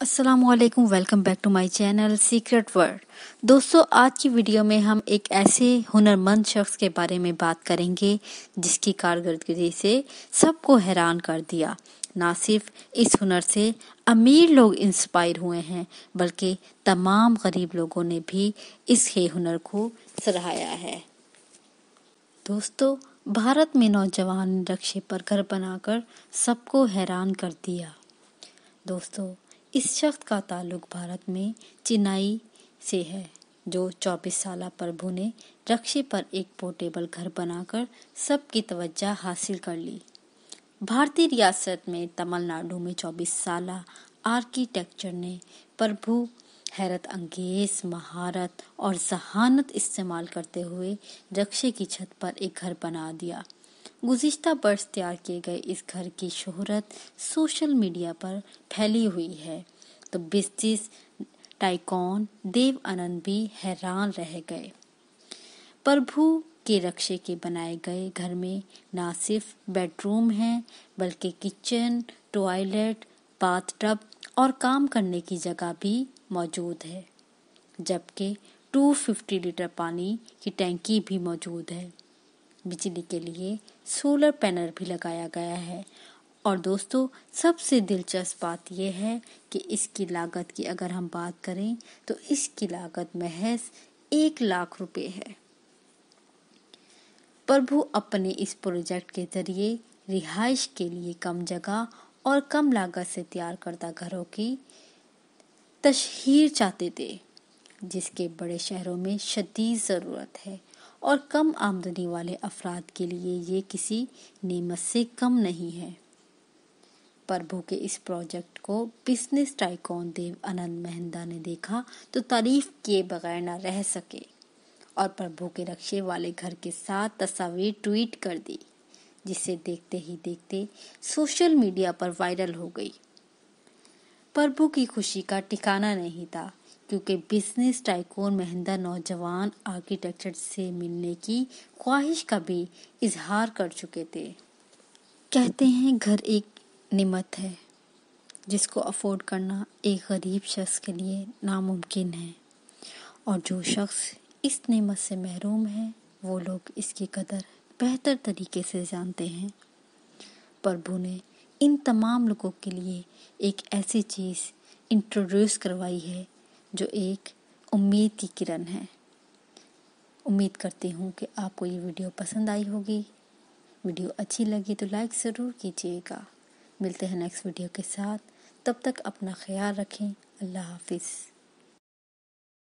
Aslam welcome back to my channel secret world दोस्तों आज की वीडियो में हम एक ऐसे हुनरमंद शख्स के बारे में बात करेंगे जिसकी कारकर्दगी से सबको हैरान कर दिया ना सिर्फ इस हुनर से अमीर लोग इंस्पायर हुए हैं बल्कि तमाम गरीब लोगों ने भी इस हुनर को सराहाया है दोस्तों भारत में नौजवान नक्शे पर घर बनाकर सबको हैरान कर दिया दोस्तों इस शख्स का ताल्लुक भारत में चिनाई से है जो 24 साल प्रभु ने रक्षे पर एक पोर्टेबल घर बनाकर सबकी तवज्जा हासिल कर ली भारतीय रियासत में तमिलनाडु में 24 साल आर्किटेक्चर ने प्रभु हैरत अंगेज महारत और जहानत इस्तेमाल करते हुए रक्षे की छत पर एक घर बना दिया गुज्त बर्स तैयार किए गए इस घर की शोहरत सोशल मीडिया पर फैली हुई है तो बिजनेस टाइकॉन देव आनंद भी हैरान रह गए प्रभु के रक्षे के बनाए गए घर में ना सिर्फ बेडरूम है बल्कि किचन टॉयलेट बाथटब और काम करने की जगह भी मौजूद है जबकि 250 लीटर पानी की टैंकी भी मौजूद है बिजली के लिए सोलर पैनल भी लगाया गया है और दोस्तों सबसे दिलचस्प बात यह है कि इसकी लागत की अगर हम बात करें तो इसकी लागत महज एक लाख रुपए है प्रभु अपने इस प्रोजेक्ट के जरिए रिहाइश के लिए कम जगह और कम लागत से तैयार करता घरों की तशहर चाहते थे जिसके बड़े शहरों में शदीद ज़रूरत है और कम आमदनी वाले अफराद के लिए ये किसी नियमत से कम नहीं है प्रभु के इस प्रोजेक्ट को बिजनेस टाइकॉन देव अनंत मेहंदा ने देखा तो तारीफ किए बगैर ना रह सके और प्रभु के रक्षे वाले घर के साथ तस्वीर ट्वीट कर दी जिसे देखते ही देखते सोशल मीडिया पर वायरल हो गई प्रभु की खुशी का ठिकाना नहीं था क्योंकि बिजनेस टाइकोन महिंदा नौजवान आर्किटेक्चर से मिलने की ख्वाहिश का भी इजहार कर चुके थे कहते हैं घर एक नमत है जिसको अफोर्ड करना एक गरीब शख्स के लिए नामुमकिन है और जो शख्स इस नमत से महरूम है वो लोग इसकी कदर बेहतर तरीके से जानते हैं प्रभु ने इन तमाम लोगों के लिए एक ऐसी चीज़ इंट्रोड्यूस करवाई है जो एक उम्मीद की किरण है उम्मीद करती हूँ कि आपको ये वीडियो पसंद आई होगी वीडियो अच्छी लगी तो लाइक ज़रूर कीजिएगा मिलते हैं नेक्स्ट वीडियो के साथ तब तक अपना ख्याल रखें अल्लाह हाफिज़